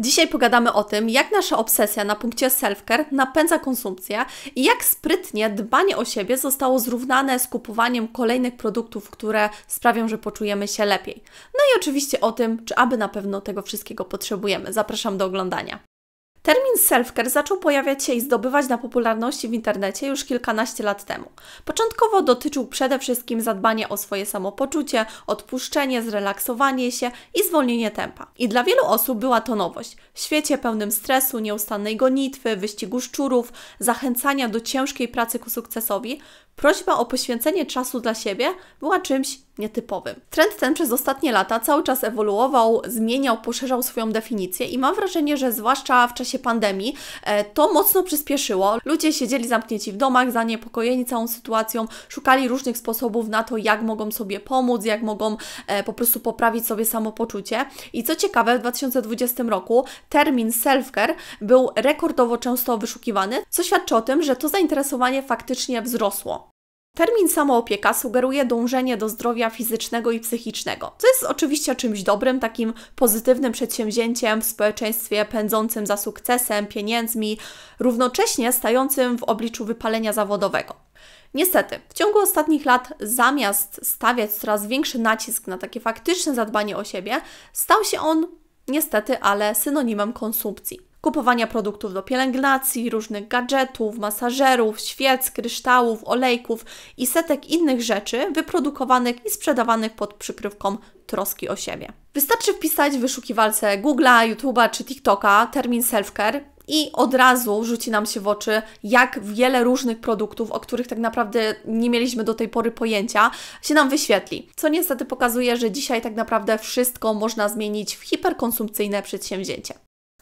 Dzisiaj pogadamy o tym, jak nasza obsesja na punkcie self-care napędza konsumpcję i jak sprytnie dbanie o siebie zostało zrównane z kupowaniem kolejnych produktów, które sprawią, że poczujemy się lepiej. No i oczywiście o tym, czy aby na pewno tego wszystkiego potrzebujemy. Zapraszam do oglądania. Termin self-care zaczął pojawiać się i zdobywać na popularności w internecie już kilkanaście lat temu. Początkowo dotyczył przede wszystkim zadbania o swoje samopoczucie, odpuszczenie, zrelaksowanie się i zwolnienie tempa. I dla wielu osób była to nowość. W świecie pełnym stresu, nieustannej gonitwy, wyścigu szczurów, zachęcania do ciężkiej pracy ku sukcesowi, Prośba o poświęcenie czasu dla siebie była czymś nietypowym. Trend ten przez ostatnie lata cały czas ewoluował, zmieniał, poszerzał swoją definicję i mam wrażenie, że zwłaszcza w czasie pandemii e, to mocno przyspieszyło. Ludzie siedzieli zamknięci w domach, zaniepokojeni całą sytuacją, szukali różnych sposobów na to, jak mogą sobie pomóc, jak mogą e, po prostu poprawić sobie samopoczucie. I co ciekawe, w 2020 roku termin self-care był rekordowo często wyszukiwany, co świadczy o tym, że to zainteresowanie faktycznie wzrosło. Termin samoopieka sugeruje dążenie do zdrowia fizycznego i psychicznego, co jest oczywiście czymś dobrym, takim pozytywnym przedsięwzięciem w społeczeństwie pędzącym za sukcesem, pieniędzmi, równocześnie stającym w obliczu wypalenia zawodowego. Niestety, w ciągu ostatnich lat, zamiast stawiać coraz większy nacisk na takie faktyczne zadbanie o siebie, stał się on niestety, ale synonimem konsumpcji kupowania produktów do pielęgnacji, różnych gadżetów, masażerów, świec, kryształów, olejków i setek innych rzeczy wyprodukowanych i sprzedawanych pod przykrywką troski o siebie. Wystarczy wpisać w wyszukiwalce Google'a, YouTube'a czy TikToka termin self-care i od razu rzuci nam się w oczy, jak wiele różnych produktów, o których tak naprawdę nie mieliśmy do tej pory pojęcia, się nam wyświetli. Co niestety pokazuje, że dzisiaj tak naprawdę wszystko można zmienić w hiperkonsumpcyjne przedsięwzięcie.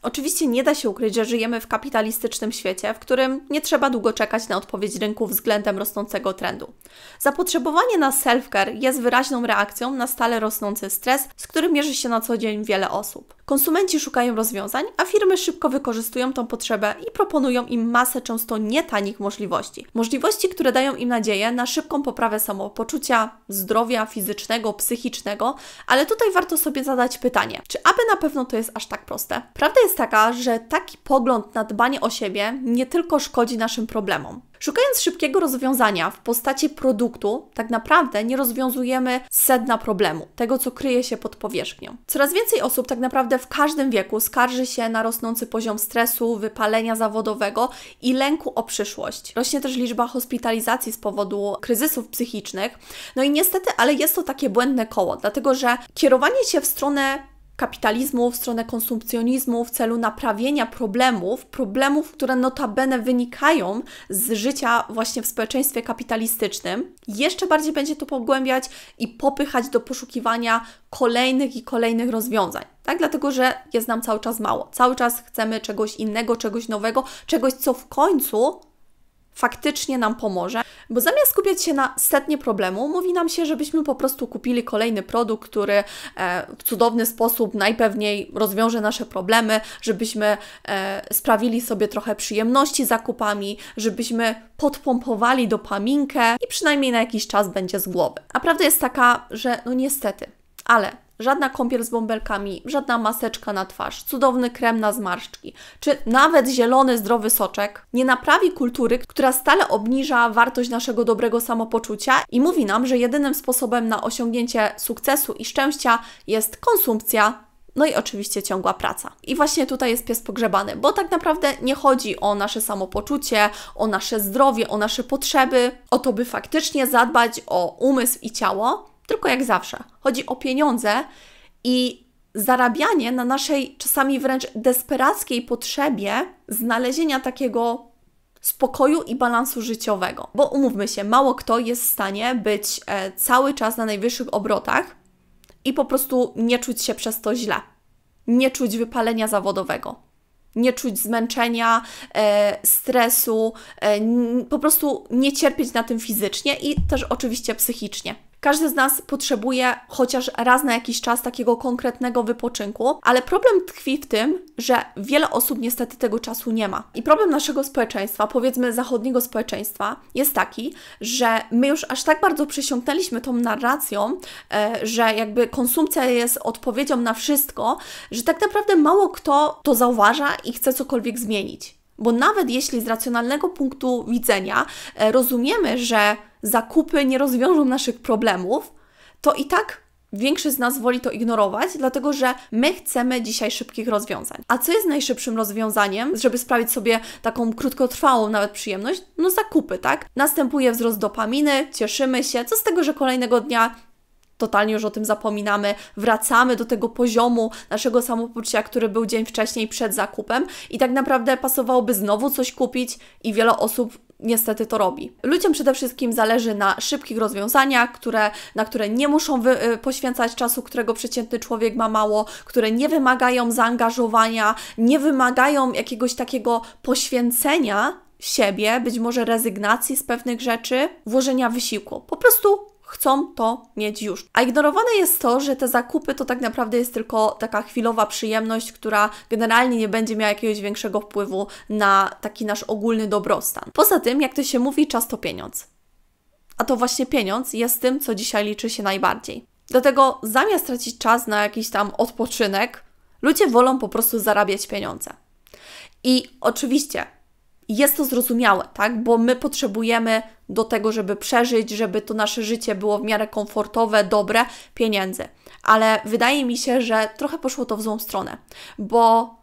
Oczywiście nie da się ukryć, że żyjemy w kapitalistycznym świecie, w którym nie trzeba długo czekać na odpowiedź rynku względem rosnącego trendu. Zapotrzebowanie na self-care jest wyraźną reakcją na stale rosnący stres, z którym mierzy się na co dzień wiele osób. Konsumenci szukają rozwiązań, a firmy szybko wykorzystują tą potrzebę i proponują im masę często nietanich możliwości. Możliwości, które dają im nadzieję na szybką poprawę samopoczucia, zdrowia fizycznego, psychicznego, ale tutaj warto sobie zadać pytanie, czy aby na pewno to jest aż tak proste? Prawda jest jest taka, że taki pogląd na dbanie o siebie nie tylko szkodzi naszym problemom. Szukając szybkiego rozwiązania w postaci produktu, tak naprawdę nie rozwiązujemy sedna problemu, tego co kryje się pod powierzchnią. Coraz więcej osób tak naprawdę w każdym wieku skarży się na rosnący poziom stresu, wypalenia zawodowego i lęku o przyszłość. Rośnie też liczba hospitalizacji z powodu kryzysów psychicznych. No i niestety, ale jest to takie błędne koło, dlatego że kierowanie się w stronę kapitalizmu, w stronę konsumpcjonizmu w celu naprawienia problemów, problemów, które notabene wynikają z życia właśnie w społeczeństwie kapitalistycznym. Jeszcze bardziej będzie to pogłębiać i popychać do poszukiwania kolejnych i kolejnych rozwiązań. Tak, dlatego że jest nam cały czas mało. Cały czas chcemy czegoś innego, czegoś nowego, czegoś, co w końcu faktycznie nam pomoże, bo zamiast skupiać się na setnie problemu, mówi nam się, żebyśmy po prostu kupili kolejny produkt, który e, w cudowny sposób najpewniej rozwiąże nasze problemy, żebyśmy e, sprawili sobie trochę przyjemności zakupami, żebyśmy podpompowali dopaminkę i przynajmniej na jakiś czas będzie z głowy. A prawda jest taka, że no niestety, ale Żadna kąpiel z bąbelkami, żadna maseczka na twarz, cudowny krem na zmarszczki, czy nawet zielony, zdrowy soczek nie naprawi kultury, która stale obniża wartość naszego dobrego samopoczucia i mówi nam, że jedynym sposobem na osiągnięcie sukcesu i szczęścia jest konsumpcja no i oczywiście ciągła praca. I właśnie tutaj jest pies pogrzebany, bo tak naprawdę nie chodzi o nasze samopoczucie, o nasze zdrowie, o nasze potrzeby, o to, by faktycznie zadbać o umysł i ciało, tylko jak zawsze. Chodzi o pieniądze i zarabianie na naszej czasami wręcz desperackiej potrzebie znalezienia takiego spokoju i balansu życiowego. Bo umówmy się, mało kto jest w stanie być e, cały czas na najwyższych obrotach i po prostu nie czuć się przez to źle. Nie czuć wypalenia zawodowego, nie czuć zmęczenia, e, stresu, e, po prostu nie cierpieć na tym fizycznie i też oczywiście psychicznie. Każdy z nas potrzebuje chociaż raz na jakiś czas takiego konkretnego wypoczynku, ale problem tkwi w tym, że wiele osób niestety tego czasu nie ma. I problem naszego społeczeństwa, powiedzmy zachodniego społeczeństwa, jest taki, że my już aż tak bardzo przesiąknęliśmy tą narracją, e, że jakby konsumpcja jest odpowiedzią na wszystko, że tak naprawdę mało kto to zauważa i chce cokolwiek zmienić. Bo nawet jeśli z racjonalnego punktu widzenia e, rozumiemy, że zakupy nie rozwiążą naszych problemów, to i tak Większość z nas woli to ignorować, dlatego że my chcemy dzisiaj szybkich rozwiązań. A co jest najszybszym rozwiązaniem, żeby sprawić sobie taką krótkotrwałą nawet przyjemność? No zakupy, tak? Następuje wzrost dopaminy, cieszymy się, co z tego, że kolejnego dnia totalnie już o tym zapominamy, wracamy do tego poziomu naszego samopoczucia, który był dzień wcześniej przed zakupem i tak naprawdę pasowałoby znowu coś kupić i wiele osób niestety to robi. Ludziom przede wszystkim zależy na szybkich rozwiązaniach, które, na które nie muszą wy, y, poświęcać czasu, którego przeciętny człowiek ma mało, które nie wymagają zaangażowania, nie wymagają jakiegoś takiego poświęcenia siebie, być może rezygnacji z pewnych rzeczy, włożenia wysiłku. Po prostu chcą to mieć już. A ignorowane jest to, że te zakupy to tak naprawdę jest tylko taka chwilowa przyjemność, która generalnie nie będzie miała jakiegoś większego wpływu na taki nasz ogólny dobrostan. Poza tym, jak to się mówi, czas to pieniądz. A to właśnie pieniądz jest tym, co dzisiaj liczy się najbardziej. Dlatego zamiast tracić czas na jakiś tam odpoczynek, ludzie wolą po prostu zarabiać pieniądze. I oczywiście jest to zrozumiałe, tak? Bo my potrzebujemy do tego, żeby przeżyć, żeby to nasze życie było w miarę komfortowe, dobre, pieniędzy. Ale wydaje mi się, że trochę poszło to w złą stronę, bo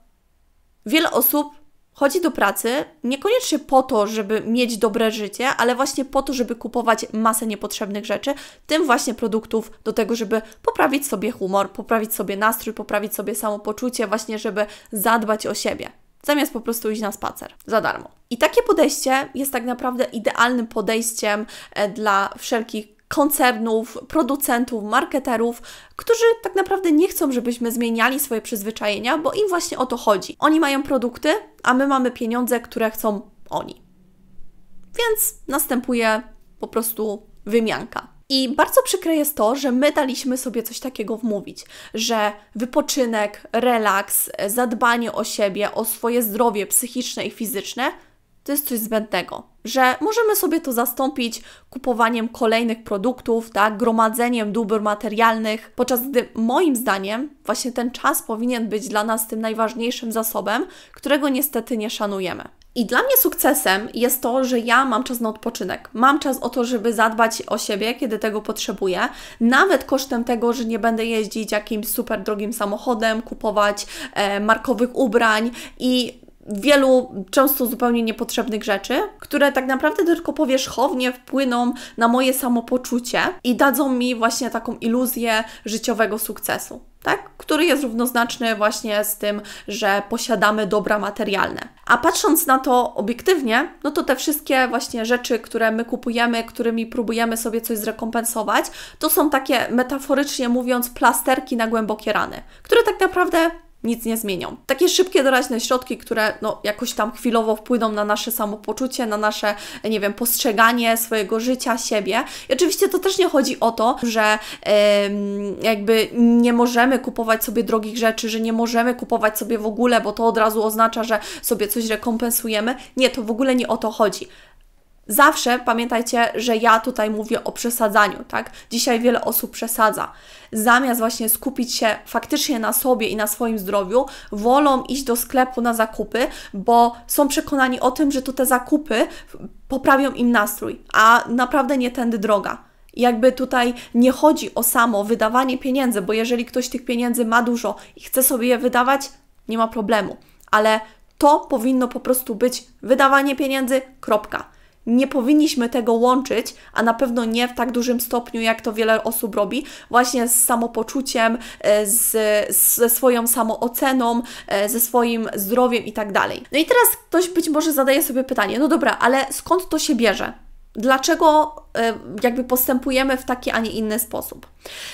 wiele osób chodzi do pracy niekoniecznie po to, żeby mieć dobre życie, ale właśnie po to, żeby kupować masę niepotrzebnych rzeczy, tym właśnie produktów do tego, żeby poprawić sobie humor, poprawić sobie nastrój, poprawić sobie samopoczucie, właśnie żeby zadbać o siebie zamiast po prostu iść na spacer za darmo. I takie podejście jest tak naprawdę idealnym podejściem e, dla wszelkich koncernów, producentów, marketerów, którzy tak naprawdę nie chcą, żebyśmy zmieniali swoje przyzwyczajenia, bo im właśnie o to chodzi. Oni mają produkty, a my mamy pieniądze, które chcą oni. Więc następuje po prostu wymianka. I bardzo przykre jest to, że my daliśmy sobie coś takiego wmówić, że wypoczynek, relaks, zadbanie o siebie, o swoje zdrowie psychiczne i fizyczne to jest coś zbędnego, że możemy sobie to zastąpić kupowaniem kolejnych produktów, tak, gromadzeniem dóbr materialnych, podczas gdy moim zdaniem właśnie ten czas powinien być dla nas tym najważniejszym zasobem, którego niestety nie szanujemy. I dla mnie sukcesem jest to, że ja mam czas na odpoczynek. Mam czas o to, żeby zadbać o siebie, kiedy tego potrzebuję, nawet kosztem tego, że nie będę jeździć jakimś super drogim samochodem, kupować e, markowych ubrań i wielu często zupełnie niepotrzebnych rzeczy, które tak naprawdę tylko powierzchownie wpłyną na moje samopoczucie i dadzą mi właśnie taką iluzję życiowego sukcesu tak? który jest równoznaczny właśnie z tym, że posiadamy dobra materialne. A patrząc na to obiektywnie, no to te wszystkie właśnie rzeczy, które my kupujemy, którymi próbujemy sobie coś zrekompensować, to są takie metaforycznie mówiąc plasterki na głębokie rany, które tak naprawdę nic nie zmienią. Takie szybkie, doraźne środki, które no, jakoś tam chwilowo wpłyną na nasze samopoczucie, na nasze, nie wiem, postrzeganie swojego życia, siebie. I oczywiście to też nie chodzi o to, że jakby nie możemy kupować sobie drogich rzeczy, że nie możemy kupować sobie w ogóle, bo to od razu oznacza, że sobie coś rekompensujemy. Nie, to w ogóle nie o to chodzi. Zawsze pamiętajcie, że ja tutaj mówię o przesadzaniu, tak? Dzisiaj wiele osób przesadza. Zamiast właśnie skupić się faktycznie na sobie i na swoim zdrowiu, wolą iść do sklepu na zakupy, bo są przekonani o tym, że to te zakupy poprawią im nastrój, a naprawdę nie tędy droga. Jakby tutaj nie chodzi o samo wydawanie pieniędzy, bo jeżeli ktoś tych pieniędzy ma dużo i chce sobie je wydawać, nie ma problemu, ale to powinno po prostu być wydawanie pieniędzy, kropka nie powinniśmy tego łączyć, a na pewno nie w tak dużym stopniu, jak to wiele osób robi, właśnie z samopoczuciem, e, z, ze swoją samooceną, e, ze swoim zdrowiem i tak dalej. No i teraz ktoś być może zadaje sobie pytanie: no dobra, ale skąd to się bierze? Dlaczego Y, jakby postępujemy w taki, a nie inny sposób.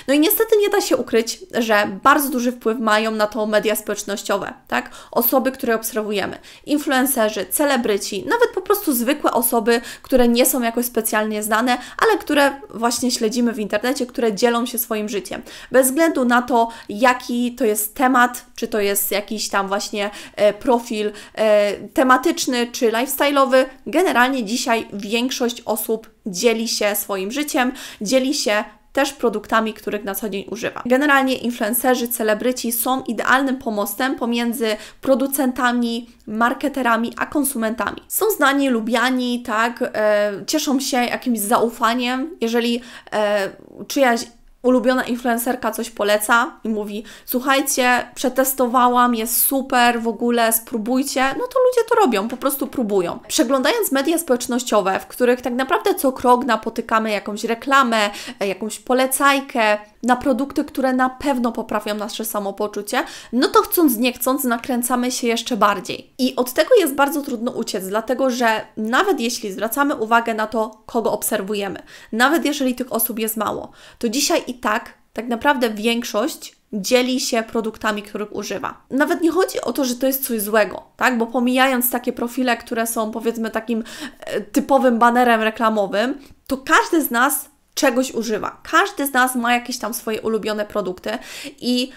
No i niestety nie da się ukryć, że bardzo duży wpływ mają na to media społecznościowe, tak? Osoby, które obserwujemy, influencerzy, celebryci, nawet po prostu zwykłe osoby, które nie są jakoś specjalnie znane, ale które właśnie śledzimy w internecie, które dzielą się swoim życiem. Bez względu na to, jaki to jest temat, czy to jest jakiś tam właśnie e, profil e, tematyczny, czy lifestyle'owy, generalnie dzisiaj większość osób dzieli się swoim życiem, dzieli się też produktami, których na co dzień używa. Generalnie influencerzy, celebryci są idealnym pomostem pomiędzy producentami, marketerami a konsumentami. Są znani, lubiani, tak, e, cieszą się jakimś zaufaniem, jeżeli e, czyjaś ulubiona influencerka coś poleca i mówi: Słuchajcie, przetestowałam, jest super, w ogóle spróbujcie, no to ludzie to robią, po prostu próbują. Przeglądając media społecznościowe, w których tak naprawdę co krok napotykamy jakąś reklamę, e, jakąś polecajkę, na produkty, które na pewno poprawią nasze samopoczucie, no to chcąc, nie chcąc, nakręcamy się jeszcze bardziej. I od tego jest bardzo trudno uciec, dlatego że nawet jeśli zwracamy uwagę na to, kogo obserwujemy, nawet jeżeli tych osób jest mało, to dzisiaj i tak, tak naprawdę większość dzieli się produktami, których używa. Nawet nie chodzi o to, że to jest coś złego, tak? Bo pomijając takie profile, które są powiedzmy takim e, typowym banerem reklamowym, to każdy z nas czegoś używa. Każdy z nas ma jakieś tam swoje ulubione produkty i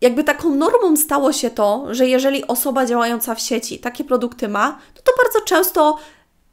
jakby taką normą stało się to, że jeżeli osoba działająca w sieci takie produkty ma, no to bardzo często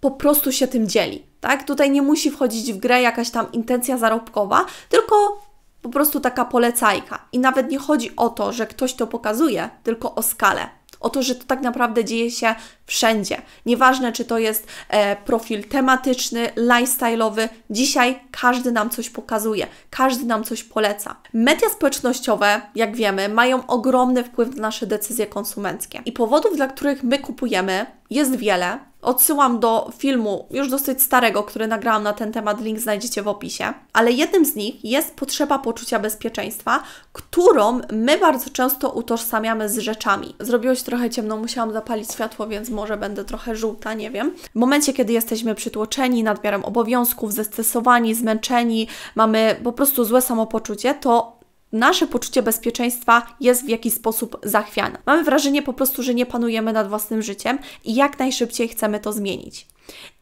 po prostu się tym dzieli. Tak? Tutaj nie musi wchodzić w grę jakaś tam intencja zarobkowa, tylko po prostu taka polecajka. I nawet nie chodzi o to, że ktoś to pokazuje, tylko o skalę o to, że to tak naprawdę dzieje się wszędzie. Nieważne, czy to jest e, profil tematyczny, lifestyle'owy, dzisiaj każdy nam coś pokazuje, każdy nam coś poleca. Media społecznościowe, jak wiemy, mają ogromny wpływ na nasze decyzje konsumenckie i powodów, dla których my kupujemy, jest wiele. Odsyłam do filmu, już dosyć starego, który nagrałam na ten temat, link znajdziecie w opisie. Ale jednym z nich jest potrzeba poczucia bezpieczeństwa, którą my bardzo często utożsamiamy z rzeczami. Zrobiło się trochę ciemno, musiałam zapalić światło, więc może będę trochę żółta, nie wiem. W momencie, kiedy jesteśmy przytłoczeni nadmiarem obowiązków, zestresowani, zmęczeni, mamy po prostu złe samopoczucie, to nasze poczucie bezpieczeństwa jest w jakiś sposób zachwiane. Mamy wrażenie po prostu, że nie panujemy nad własnym życiem i jak najszybciej chcemy to zmienić.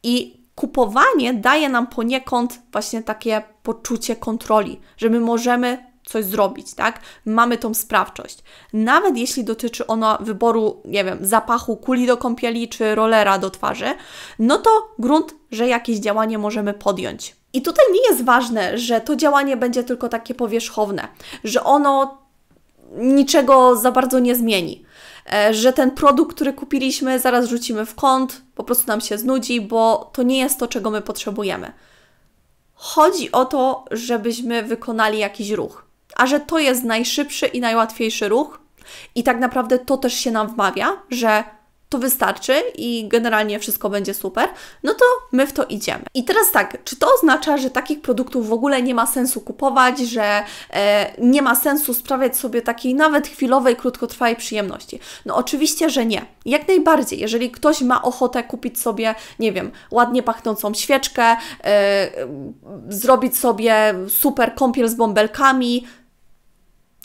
I kupowanie daje nam poniekąd właśnie takie poczucie kontroli, że my możemy coś zrobić, tak? Mamy tą sprawczość. Nawet jeśli dotyczy ono wyboru, nie wiem, zapachu kuli do kąpieli czy rolera do twarzy, no to grunt, że jakieś działanie możemy podjąć. I tutaj nie jest ważne, że to działanie będzie tylko takie powierzchowne, że ono niczego za bardzo nie zmieni. E, że ten produkt, który kupiliśmy, zaraz rzucimy w kąt, po prostu nam się znudzi, bo to nie jest to, czego my potrzebujemy. Chodzi o to, żebyśmy wykonali jakiś ruch, a że to jest najszybszy i najłatwiejszy ruch, i tak naprawdę to też się nam wmawia, że to wystarczy i generalnie wszystko będzie super, no to my w to idziemy. I teraz tak, czy to oznacza, że takich produktów w ogóle nie ma sensu kupować, że e, nie ma sensu sprawiać sobie takiej nawet chwilowej, krótkotrwałej przyjemności? No oczywiście, że nie. Jak najbardziej, jeżeli ktoś ma ochotę kupić sobie, nie wiem, ładnie pachnącą świeczkę, e, zrobić sobie super kąpiel z bąbelkami,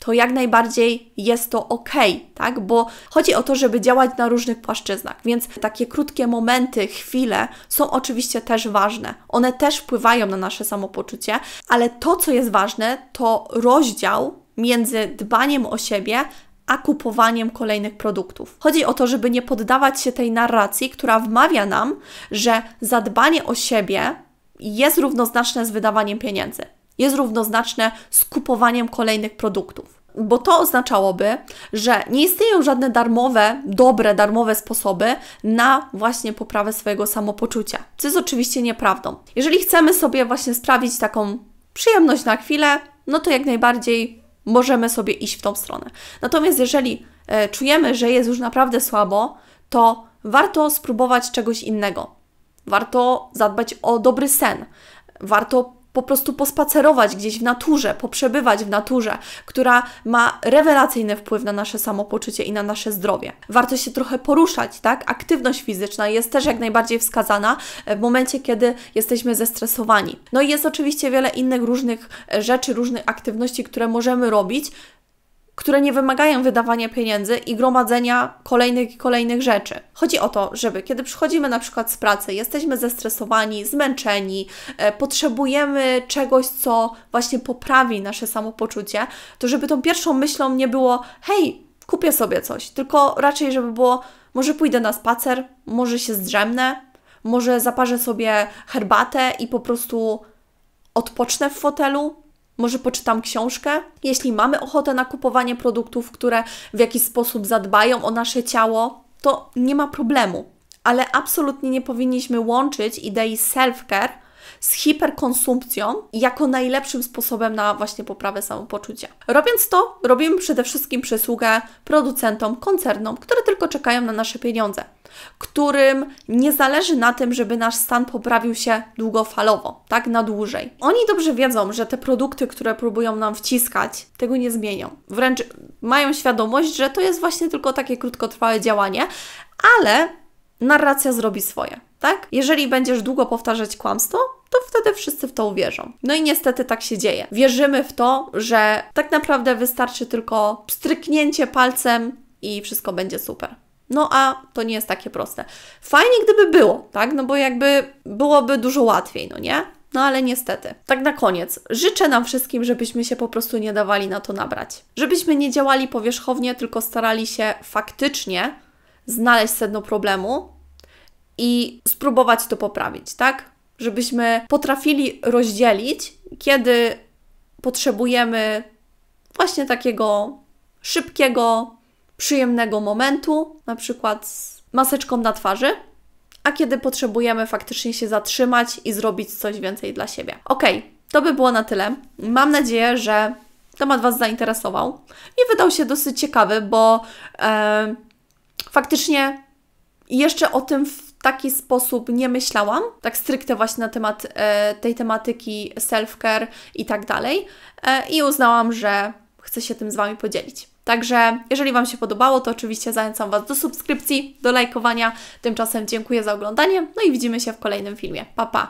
to jak najbardziej jest to ok, tak? Bo chodzi o to, żeby działać na różnych płaszczyznach, więc takie krótkie momenty, chwile są oczywiście też ważne. One też wpływają na nasze samopoczucie, ale to, co jest ważne, to rozdział między dbaniem o siebie a kupowaniem kolejnych produktów. Chodzi o to, żeby nie poddawać się tej narracji, która wmawia nam, że zadbanie o siebie jest równoznaczne z wydawaniem pieniędzy jest równoznaczne z kupowaniem kolejnych produktów. Bo to oznaczałoby, że nie istnieją żadne darmowe, dobre, darmowe sposoby na właśnie poprawę swojego samopoczucia, co jest oczywiście nieprawdą. Jeżeli chcemy sobie właśnie sprawić taką przyjemność na chwilę, no to jak najbardziej możemy sobie iść w tą stronę. Natomiast jeżeli e, czujemy, że jest już naprawdę słabo, to warto spróbować czegoś innego. Warto zadbać o dobry sen. Warto po prostu pospacerować gdzieś w naturze, poprzebywać w naturze, która ma rewelacyjny wpływ na nasze samopoczucie i na nasze zdrowie. Warto się trochę poruszać, tak? Aktywność fizyczna jest też jak najbardziej wskazana e, w momencie, kiedy jesteśmy zestresowani. No i jest oczywiście wiele innych różnych e, rzeczy, różnych aktywności, które możemy robić, które nie wymagają wydawania pieniędzy i gromadzenia kolejnych i kolejnych rzeczy. Chodzi o to, żeby kiedy przychodzimy na przykład z pracy, jesteśmy zestresowani, zmęczeni, e, potrzebujemy czegoś, co właśnie poprawi nasze samopoczucie, to żeby tą pierwszą myślą nie było hej, kupię sobie coś, tylko raczej żeby było może pójdę na spacer, może się zdrzemnę, może zaparzę sobie herbatę i po prostu odpocznę w fotelu, może poczytam książkę. Jeśli mamy ochotę na kupowanie produktów, które w jakiś sposób zadbają o nasze ciało, to nie ma problemu. Ale absolutnie nie powinniśmy łączyć idei self-care z hiperkonsumpcją jako najlepszym sposobem na właśnie poprawę samopoczucia. Robiąc to, robimy przede wszystkim przysługę producentom, koncernom, które tylko czekają na nasze pieniądze, którym nie zależy na tym, żeby nasz stan poprawił się długofalowo, tak na dłużej. Oni dobrze wiedzą, że te produkty, które próbują nam wciskać, tego nie zmienią. Wręcz mają świadomość, że to jest właśnie tylko takie krótkotrwałe działanie, ale narracja zrobi swoje tak? Jeżeli będziesz długo powtarzać kłamstwo, to wtedy wszyscy w to uwierzą. No i niestety tak się dzieje. Wierzymy w to, że tak naprawdę wystarczy tylko stryknięcie palcem i wszystko będzie super. No a to nie jest takie proste. Fajnie gdyby było, tak? No bo jakby byłoby dużo łatwiej, no nie? No ale niestety. Tak na koniec. Życzę nam wszystkim, żebyśmy się po prostu nie dawali na to nabrać. Żebyśmy nie działali powierzchownie, tylko starali się faktycznie znaleźć sedno problemu i spróbować to poprawić, tak? Żebyśmy potrafili rozdzielić, kiedy potrzebujemy właśnie takiego szybkiego, przyjemnego momentu, na przykład z maseczką na twarzy, a kiedy potrzebujemy faktycznie się zatrzymać i zrobić coś więcej dla siebie. Ok, to by było na tyle. Mam nadzieję, że temat Was zainteresował i wydał się dosyć ciekawy, bo e, faktycznie jeszcze o tym w taki sposób nie myślałam, tak stricte właśnie na temat e, tej tematyki self-care i tak dalej. E, I uznałam, że chcę się tym z Wami podzielić. Także jeżeli Wam się podobało, to oczywiście zachęcam Was do subskrypcji, do lajkowania. Tymczasem dziękuję za oglądanie, no i widzimy się w kolejnym filmie. Pa, pa!